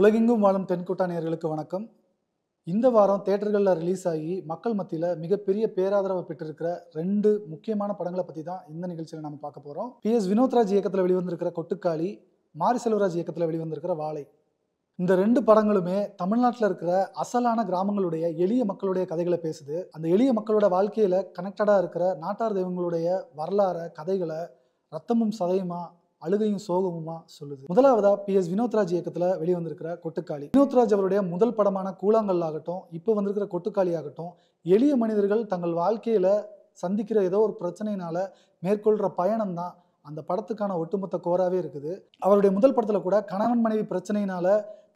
உலகெங்கும் வாழும் தென்கூட்டானியர்களுக்கு வணக்கம் இந்த வாரம் தேட்டர்களில் ரிலீஸ் ஆகி மக்கள் மத்தியில் மிகப்பெரிய பேராதரவை பெற்றிருக்கிற ரெண்டு முக்கியமான படங்களை பற்றி தான் இந்த நிகழ்ச்சியில் நம்ம பார்க்க போகிறோம் பி எஸ் வினோத்ராஜ் இயக்கத்தில் வெளிவந்திருக்கிற கொட்டுக்காளி மாரி செல்வராஜ் இயக்கத்தில் வெளிவந்திருக்கிற வாழை இந்த ரெண்டு படங்களுமே தமிழ்நாட்டில் இருக்கிற அசலான கிராமங்களுடைய எளிய மக்களுடைய கதைகளை பேசுது அந்த எளிய மக்களோட வாழ்க்கையில் கனெக்டடாக இருக்கிற நாட்டார் தெய்வங்களுடைய வரலாறை கதைகளை ரத்தமும் சதையுமா அழுகையும் சோகமுமா சொல்லுது முதலாவதா பி எஸ் வினோத்ராஜ் இயக்கத்துல வெளிவந்திருக்கிற கொட்டுக்காளி வினோத்ராஜ் அவருடைய முதல் படமான கூழாங்கல் ஆகட்டும் இப்போ வந்திருக்கிற கொட்டுக்காளி ஆகட்டும் எளிய மனிதர்கள் தங்கள் வாழ்க்கையில சந்திக்கிற ஏதோ ஒரு பிரச்சனையினால மேற்கொள்ற பயணம் தான் அந்த படத்துக்கான ஒட்டுமொத்த கோராவே இருக்குது அவருடைய முதல் படத்துல கூட கணவன் மனைவி பிரச்சனையினால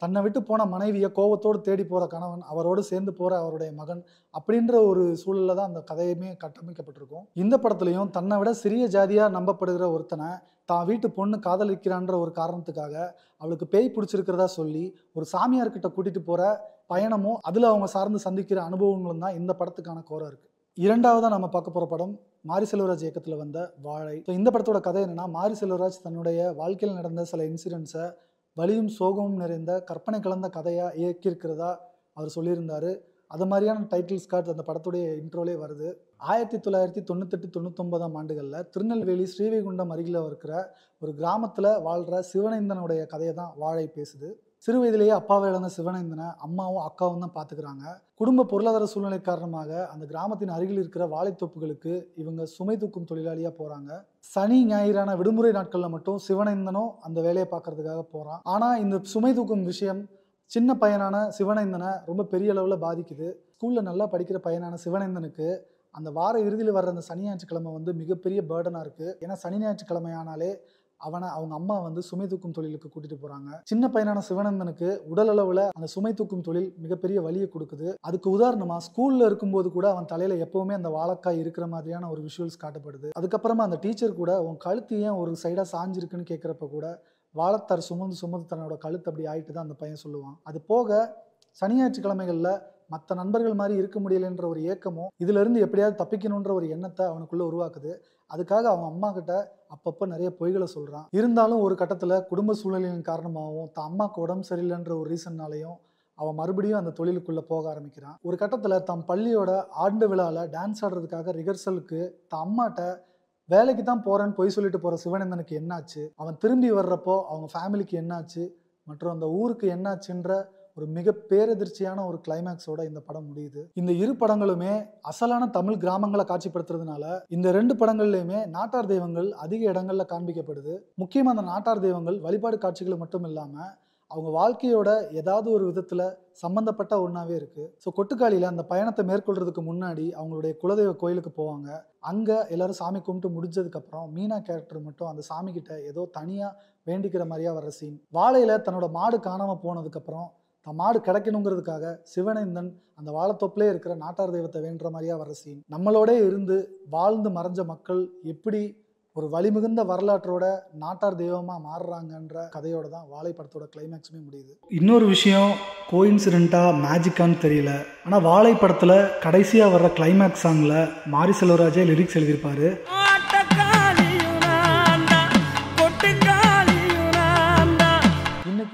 தன்னை விட்டு போன மனைவியை கோவத்தோடு தேடி போகிற கணவன் அவரோடு சேர்ந்து போகிற அவருடைய மகன் அப்படின்ற ஒரு சூழலில் தான் அந்த கதையுமே கட்டமைக்கப்பட்டிருக்கும் இந்த படத்துலையும் தன்னை விட சிறிய ஜாதியாக நம்பப்படுகிற ஒருத்தனை தான் வீட்டு பொண்ணு காதலிக்கிறான்ற ஒரு காரணத்துக்காக அவளுக்கு பேய் பிடிச்சிருக்கிறதா சொல்லி ஒரு சாமியார்கிட்ட கூட்டிகிட்டு போகிற பயணமும் அதில் அவங்க சார்ந்து சந்திக்கிற அனுபவங்களும் தான் இந்த படத்துக்கான கோரம் இருக்குது இரண்டாவதாக நம்ம பார்க்க போகிற படம் மாரி செல்வராஜ் இயக்கத்தில் வந்த வாழை ஸோ இந்த படத்தோட கதை என்னென்னா மாரி செல்வராஜ் தன்னுடைய வாழ்க்கையில் நடந்த சில இன்சிடென்ட்ஸை வலியும் சோகமும் நிறைந்த கற்பனை கலந்த கதையாக இயக்கியிருக்கிறதா அவர் சொல்லியிருந்தார் அது மாதிரியான டைட்டில்ஸ் கார்ட்ஸ் அந்த படத்துடைய இன்ட்ரோலே வருது ஆயிரத்தி தொள்ளாயிரத்தி தொண்ணூத்தெட்டு தொண்ணூத்தொன்பதாம் ஆண்டுகளில் திருநெல்வேலி ஸ்ரீவைகுண்டம் அருகில் இருக்கிற ஒரு கிராமத்தில் வாழ்கிற சிவனேந்தனுடைய கதையை தான் வாழை பேசுது சிறு வயதிலேயே அப்பாவை இழந்த சிவனேந்தனை அம்மாவும் அக்காவும் தான் பார்த்துக்கிறாங்க குடும்ப பொருளாதார சூழ்நிலை காரணமாக அந்த கிராமத்தின் அருகில் இருக்கிற வாழைத்தோப்புகளுக்கு இவங்க சுமை தூக்கும் தொழிலாளியாக போகிறாங்க சனி ஞாயிறான விடுமுறை நாட்களில் மட்டும் சிவனேந்தனும் அந்த வேலையை பார்க்கறதுக்காக போகிறான் ஆனால் இந்த சுமை தூக்கும் விஷயம் சின்ன பையனான சிவனேந்தனை ரொம்ப பெரிய அளவில் பாதிக்குது ஸ்கூலில் நல்லா படிக்கிற பையனான சிவனேந்தனுக்கு அந்த வார இறுதியில் வர்ற அந்த சனி ஞாயிற்றுக்கிழமை வந்து மிகப்பெரிய பேர்டனாக இருக்குது ஏன்னா சனி ஞாயிற்றுக்கிழமையானாலே அவனை அவங்க அம்மா வந்து சுமை தூக்கும் தொழிலுக்கு கூட்டிட்டு போறாங்க சின்ன பையனான சிவனந்தனுக்கு உடல் அளவுல அந்த சுமை தூக்கும் தொழில் மிகப்பெரிய வழியை கொடுக்குது அதுக்கு உதாரணமா ஸ்கூல்ல இருக்கும்போது கூட அவன் தலையில எப்பவுமே அந்த வாழக்காய் இருக்கிற மாதிரியான ஒரு விஷுவல்ஸ் காட்டப்படுது அதுக்கப்புறமா அந்த டீச்சர் கூட உன் கழுத்து ஏன் ஒரு சைடா சாஞ்சிருக்குன்னு கேட்குறப்ப கூட வாழத்தார் சுமந்து சுமந்து தன்னோட கழுத்து அப்படி ஆயிட்டு தான் அந்த பையன் சொல்லுவான் அது போக சனியாற்றுக்கிழமைகளில் மற்ற நண்பர்கள் மாதிரி இருக்க முடியலன்ற ஒரு ஏக்கமும் இதுலேருந்து எப்படியாவது தப்பிக்கணுன்ற ஒரு எண்ணத்தை அவனுக்குள்ளே உருவாக்குது அதுக்காக அவங்க அம்மா கிட்ட அப்பப்போ நிறைய பொய்களை சொல்கிறான் இருந்தாலும் ஒரு கட்டத்தில் குடும்ப சூழ்நிலையின் காரணமாகவும் தான் அம்மாவுக்கு உடம்பு சரியில்லைன்ற ஒரு ரீசன்னாலையும் அவன் மறுபடியும் அந்த தொழிலுக்குள்ளே போக ஆரம்பிக்கிறான் ஒரு கட்டத்தில் தம் பள்ளியோட ஆண்டு விழாவில் டான்ஸ் ஆடுறதுக்காக ரிஹர்சலுக்கு தன் அம்மாட்ட வேலைக்கு தான் போகிறேன்னு பொய் சொல்லிட்டு போகிற சிவனந்தனுக்கு என்னாச்சு அவன் திரும்பி வர்றப்போ அவங்க ஃபேமிலிக்கு என்னாச்சு மற்றும் அந்த ஊருக்கு என்னாச்சுன்ற ஒரு மிக பேரதிர்ச்சியான ஒரு கிளைமேக்ஸோட இந்த படம் முடியுது இந்த இரு படங்களுமே அசலான தமிழ் கிராமங்களை காட்சிப்படுத்துறதுனால இந்த ரெண்டு படங்கள்லயுமே நாட்டார் தெய்வங்கள் அதிக இடங்கள்ல காண்பிக்கப்படுது முக்கியமாக அந்த நாட்டார் தெய்வங்கள் வழிபாடு காட்சிகள் மட்டும் இல்லாமல் அவங்க வாழ்க்கையோட ஏதாவது ஒரு விதத்தில் சம்மந்தப்பட்ட ஒன்றாவே இருக்குது ஸோ கொட்டுக்காலியில் அந்த பயணத்தை மேற்கொள்கிறதுக்கு முன்னாடி அவங்களுடைய குலதெய்வ கோயிலுக்கு போவாங்க அங்கே எல்லாரும் சாமி கும்பிட்டு முடிஞ்சதுக்கப்புறம் மீனா கேரக்டர் மட்டும் அந்த சாமிக்கிட்ட ஏதோ தனியாக வேண்டிக்கிற மாதிரியா வர்ற சீன் வாழையில் தன்னோட மாடு காணாமல் போனதுக்கப்புறம் தம் மாடு கிடைக்கணுங்கிறதுக்காக சிவனேந்தன் அந்த வாழத்தொப்பிலே இருக்கிற நாட்டார் தெய்வத்தை வேண்டுற மாதிரியா வர சீன் நம்மளோட இருந்து வாழ்ந்து மறைஞ்ச மக்கள் எப்படி ஒரு வலிமிகுந்த வரலாற்றோட நாட்டார் தெய்வமாக மாறுறாங்கன்ற கதையோட தான் வாழைப்படத்தோட கிளைமேக்ஸுமே முடியுது இன்னொரு விஷயம் கோயின்சிடண்டா மேஜிக்கான்னு தெரியல ஆனால் வாழைப்படத்துல கடைசியா கடைசியாக வர்ற கிளைமேக்ஸ் சாங்ல மாரி செல்வராஜே லிரிக்ஸ் எழுதியிருப்பாரு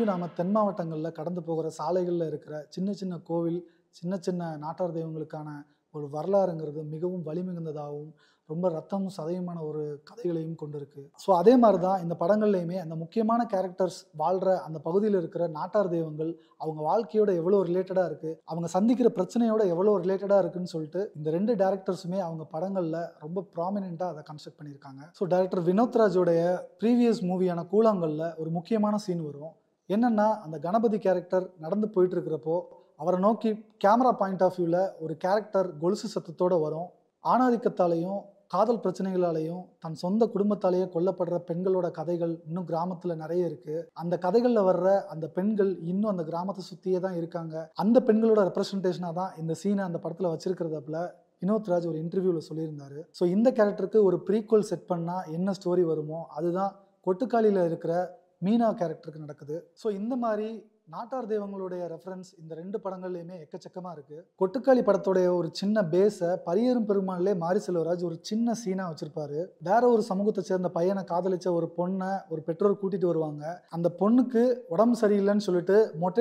நாம் தென் மாவட்டங்களில் கடந்து போகிற சாலைகளில் இருக்கிற சின்ன சின்ன கோவில் சின்ன சின்ன நாட்டார் தெய்வங்களுக்கான ஒரு வரலாறுங்கிறது மிகவும் வலிமிகுந்ததாகவும் ரொம்ப ரத்தமும் சதையுமான ஒரு கதைகளையும் கொண்டிருக்கு ஸோ அதே மாதிரி தான் இந்த படங்கள்லையுமே அந்த முக்கியமான கேரக்டர்ஸ் வாழ்கிற அந்த பகுதியில் இருக்கிற நாட்டார் தெய்வங்கள் அவங்க வாழ்க்கையோட எவ்வளோ ரிலேட்டடாக இருக்குது அவங்க சந்திக்கிற பிரச்சனையோட எவ்வளோ ரிலேட்டடாக இருக்குன்னு சொல்லிட்டு இந்த ரெண்டு டேரக்டர்ஸுமே அவங்க படங்களில் ரொம்ப ப்ராமினெண்ட்டாக அதை கன்ஸ்ட்ரக்ட் பண்ணியிருக்காங்க ஸோ டேரக்டர் வினோத்ராஜோடைய ப்ரீவியஸ் மூவியான கூலாங்கல்ல ஒரு முக்கியமான சீன் வரும் என்னென்னா அந்த கணபதி கேரக்டர் நடந்து போயிட்டு இருக்கிறப்போ அவரை நோக்கி கேமரா பாயிண்ட் ஆஃப் வியூவில் ஒரு கேரக்டர் கொலுசு சத்தத்தோடு வரும் ஆணாதிக்கத்தாலையும் காதல் பிரச்சனைகளாலையும் தன் சொந்த குடும்பத்தாலேயே கொல்லப்படுற பெண்களோட கதைகள் இன்னும் கிராமத்தில் நிறைய இருக்கு அந்த கதைகளில் வர்ற அந்த பெண்கள் இன்னும் அந்த கிராமத்தை சுற்றியே தான் இருக்காங்க அந்த பெண்களோட ரெப்ரஸன்டேஷனாக தான் இந்த சீனை அந்த படத்தில் வச்சிருக்கிறதப்பில் வினோத்ராஜ் ஒரு இன்டர்வியூவில் சொல்லியிருந்தாரு ஸோ இந்த கேரக்டருக்கு ஒரு ப்ரீக்குவல் செட் பண்ணால் என்ன ஸ்டோரி வருமோ அதுதான் கொட்டுக்காலியில் இருக்கிற மீனா கேரக்டருக்கு நடக்குது ஸோ இந்த மாதிரி நாட்டார் தெய்வங்களுடைய ரெஃபரன்ஸ் இந்த ரெண்டு படங்கள்லையுமே எக்கச்சக்கமாக இருக்குது கொட்டுக்காளி படத்துடைய ஒரு சின்ன பேஸை பரியரும் பெருமானிலே மாரி செல்வராஜ் ஒரு சின்ன சீனாக வச்சுருப்பாரு வேற ஒரு சமூகத்தை சேர்ந்த பையனை காதலிச்ச ஒரு பொண்ணை ஒரு பெற்றோர் கூட்டிகிட்டு வருவாங்க அந்த பொண்ணுக்கு உடம்பு சரியில்லைன்னு சொல்லிட்டு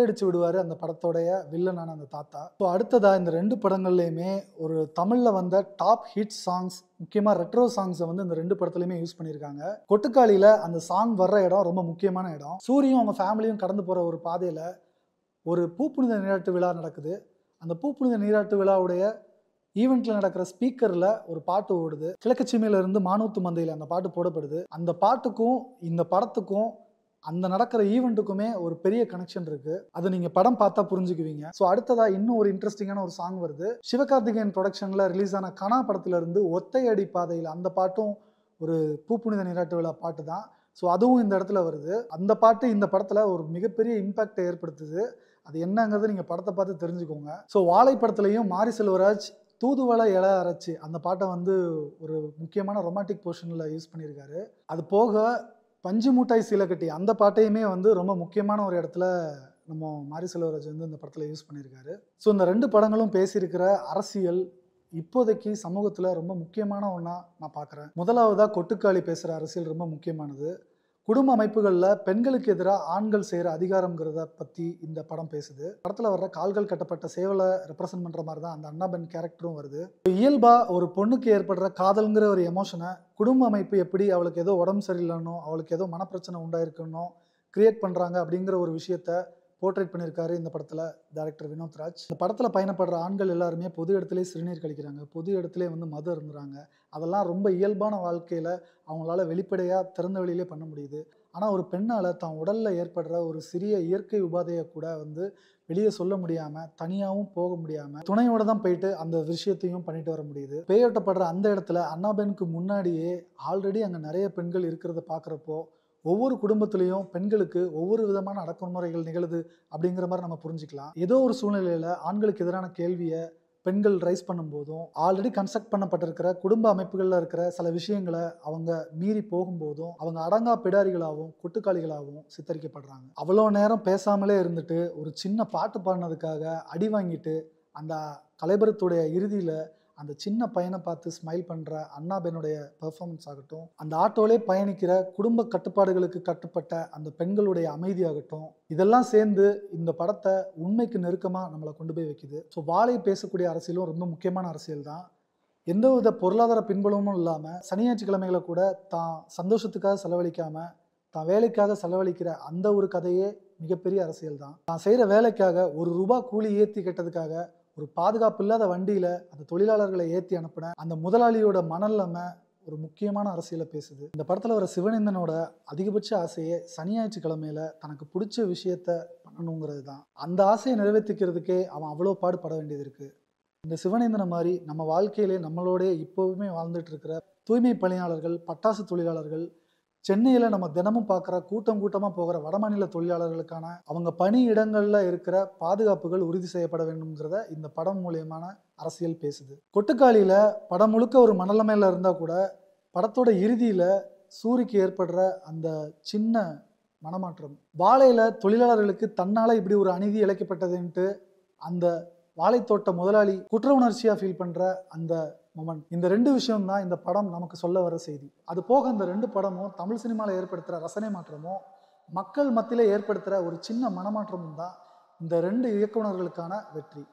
அடித்து விடுவார் அந்த படத்தோடைய வில்லனான அந்த தாத்தா ஸோ அடுத்ததாக இந்த ரெண்டு படங்கள்லையுமே ஒரு தமிழில் வந்த டாப் ஹிட் சாங்ஸ் முக்கியமாக ரெட்ரோ சாங்ஸை வந்து இந்த ரெண்டு படத்துலையுமே யூஸ் பண்ணியிருக்காங்க கொட்டுக்காலியில் அந்த சாங் வர்ற இடம் ரொம்ப முக்கியமான இடம் சூரியும் அவங்க ஃபேமிலியும் கடந்து போகிற ஒரு பாதையில் ஒரு பூப்புனித நீராட்டு விழா நடக்குது அந்த பூப்புனித நீராட்டு விழாவுடைய ஈவெண்ட்டில் நடக்கிற ஸ்பீக்கரில் ஒரு பாட்டு ஓடுது கிழக்கு சீமையிலிருந்து மானூத்து மந்தையில் அந்த பாட்டு போடப்படுது அந்த பாட்டுக்கும் இந்த படத்துக்கும் அந்த நடக்கிற ஈவெண்ட்டுக்குமே ஒரு பெரிய கனெக்ஷன் இருக்கு அது நீங்க படம் பார்த்தா புரிஞ்சுக்குவீங்க ஸோ அடுத்ததா இன்னும் ஒரு இன்ட்ரெஸ்டிங்கான ஒரு சாங் வருது சிவகார்த்திகேயன் ப்ரொடக்ஷன்ல ரிலீஸ் ஆன கனா படத்துல இருந்து ஒத்தையடி பாதையில் அந்த பாட்டும் ஒரு பூப்புனித நீராட்டு விழா பாட்டு தான் ஸோ அதுவும் இந்த இடத்துல வருது அந்த பாட்டு இந்த படத்தில் ஒரு மிகப்பெரிய இம்பேக்டை ஏற்படுத்துது அது என்னங்கிறது நீங்கள் படத்தை பார்த்து தெரிஞ்சுக்கோங்க ஸோ வாழை படத்துலையும் மாரி செல்வராஜ் தூதுவளை இலை அரைச்சி அந்த பாட்டை வந்து ஒரு முக்கியமான ரொமாட்டிக் போர்ஷனில் யூஸ் பண்ணியிருக்காரு அது போக பஞ்சு மூட்டாய் சீலக்கட்டி அந்த பாட்டையுமே வந்து ரொம்ப முக்கியமான ஒரு இடத்துல நம்ம மாரி செல்வராஜ் வந்து இந்த படத்தில் யூஸ் பண்ணியிருக்காரு ஸோ இந்த ரெண்டு படங்களும் பேசியிருக்கிற அரசியல் இப்போதைக்கு சமூகத்தில் ரொம்ப முக்கியமான ஒன்றா நான் பார்க்குறேன் முதலாவதாக கொட்டுக்காளி பேசுகிற அரசியல் ரொம்ப முக்கியமானது குடும்ப அமைப்புகளில் பெண்களுக்கு எதிராக ஆண்கள் செய்கிற அதிகாரங்கிறத பற்றி இந்த படம் பேசுது படத்தில் வர்ற கால்கள் கட்டப்பட்ட சேவலை ரெப்ரசன்ட் பண்ணுற மாதிரி தான் அந்த அண்ணா பெண் கேரக்டரும் வருது இயல்பாக ஒரு பொண்ணுக்கு ஏற்படுற காதல்ங்கிற ஒரு எமோஷனை குடும்ப அமைப்பு எப்படி அவளுக்கு ஏதோ உடம்பு சரியில்லைன்னோ அவளுக்கு ஏதோ மனப்பிரச்சனை உண்டாயிருக்குன்னோ கிரியேட் பண்ணுறாங்க அப்படிங்கிற ஒரு விஷயத்த போர்ட்ரேட் பண்ணியிருக்காரு இந்த படத்தில் டேரக்டர் வினோத் ராஜ் இந்த படத்தில் பயணப்படுற ஆண்கள் எல்லாருமே பொது இடத்துலேயே சிறுநீர் கழிக்கிறாங்க பொது இடத்துல வந்து மது இருந்துறாங்க அதெல்லாம் ரொம்ப இயல்பான வாழ்க்கையில் அவங்களால வெளிப்படையாக திறந்த வெளியிலே பண்ண முடியுது ஆனால் ஒரு பெண்ணால் தான் உடலில் ஏற்படுற ஒரு சிறிய இயற்கை உபாதையை கூட வந்து வெளியே சொல்ல முடியாமல் தனியாகவும் போக முடியாமல் துணையோடு தான் போயிட்டு அந்த விஷயத்தையும் பண்ணிட்டு வர முடியுது பேயோட்டப்படுற அந்த இடத்துல அண்ணாபெனுக்கு முன்னாடியே ஆல்ரெடி அங்கே நிறைய பெண்கள் இருக்கிறத பார்க்குறப்போ ஒவ்வொரு குடும்பத்திலையும் பெண்களுக்கு ஒவ்வொரு விதமான அடக்குமுறைகள் நிகழுது அப்படிங்கிற மாதிரி நம்ம புரிஞ்சுக்கலாம் ஏதோ ஒரு சூழ்நிலையில் ஆண்களுக்கு எதிரான கேள்வியை பெண்கள் ரைஸ் பண்ணும்போதும் ஆல்ரெடி கன்ஸ்ட்ரக்ட் பண்ணப்பட்டிருக்கிற குடும்ப அமைப்புகளில் இருக்கிற சில விஷயங்களை அவங்க மீறி போகும்போதும் அவங்க அடங்கா பிடாரிகளாகவும் குட்டுக்காளிகளாகவும் சித்தரிக்கப்படுறாங்க அவ்வளோ நேரம் பேசாமலே இருந்துட்டு ஒரு சின்ன பாட்டு பாடினதுக்காக அடி வாங்கிட்டு அந்த கலைபரத்துடைய இறுதியில் அந்த சின்ன பையனை பார்த்து ஸ்மைல் பண்ணுற அண்ணா பெண்ணுடைய பெர்ஃபார்மன்ஸ் ஆகட்டும் அந்த ஆட்டோவிலே பயணிக்கிற குடும்ப கட்டுப்பாடுகளுக்கு கட்டுப்பட்ட அந்த பெண்களுடைய அமைதியாகட்டும் இதெல்லாம் சேர்ந்து இந்த படத்தை உண்மைக்கு நெருக்கமாக நம்மளை கொண்டு போய் வைக்குது ஸோ வாழை பேசக்கூடிய அரசியலும் ரொம்ப முக்கியமான அரசியல் தான் எந்த வித பொருளாதார பின்புலமும் இல்லாமல் சனியாட்சிக்கிழமைகளை கூட தான் சந்தோஷத்துக்காக செலவழிக்காமல் தான் வேலைக்காக செலவழிக்கிற அந்த ஒரு கதையே மிகப்பெரிய அரசியல் தான் நான் செய்கிற வேலைக்காக ஒரு ரூபா கூலி ஏற்றி கெட்டதுக்காக ஒரு பாதுகாப்பு இல்லாத வண்டியில் அந்த தொழிலாளர்களை ஏற்றி அனுப்பின அந்த முதலாளியோட மனநிலைமை ஒரு முக்கியமான அரசியலை பேசுது இந்த படத்தில் வர சிவனிந்தனோட அதிகபட்ச ஆசையே சனி ஞாயிற்றுக்கிழமையில தனக்கு பிடிச்ச விஷயத்த பண்ணணுங்கிறது தான் அந்த ஆசையை நிறைவேற்றிக்கிறதுக்கே அவன் அவ்வளோ பாடுபட வேண்டியது இருக்குது இந்த சிவனிந்தனை மாதிரி நம்ம வாழ்க்கையிலே நம்மளோடய இப்போவுமே வாழ்ந்துட்டு இருக்கிற தூய்மை பணியாளர்கள் பட்டாசு தொழிலாளர்கள் சென்னையில் நம்ம தினமும் பார்க்குற கூட்டம் கூட்டமாக போகிற வடமாநில தொழிலாளர்களுக்கான அவங்க பணி இடங்களில் இருக்கிற பாதுகாப்புகள் உறுதி செய்யப்பட வேண்டும்ங்கிறத இந்த படம் மூலியமான அரசியல் பேசுது கொட்டுக்காலியில் படம் முழுக்க ஒரு மனலமையில் இருந்தால் கூட படத்தோட இறுதியில் சூரிக்கு ஏற்படுற அந்த சின்ன மனமாற்றம் வாழையில் தொழிலாளர்களுக்கு தன்னால் இப்படி ஒரு அநீதி இழைக்கப்பட்டதுன்ட்டு அந்த வாழைத்தோட்ட முதலாளி குற்ற உணர்ச்சியாக ஃபீல் பண்ணுற அந்த மொமெண்ட் இந்த ரெண்டு விஷயம் தான் இந்த படம் நமக்கு சொல்ல வர செய்தி அது போக இந்த ரெண்டு படமும் தமிழ் சினிமாவில் ஏற்படுத்துகிற ரசனை மாற்றமும் மக்கள் மத்தியில் ஏற்படுத்துகிற ஒரு சின்ன மனமாற்றமும் தான் இந்த ரெண்டு இயக்குநர்களுக்கான வெற்றி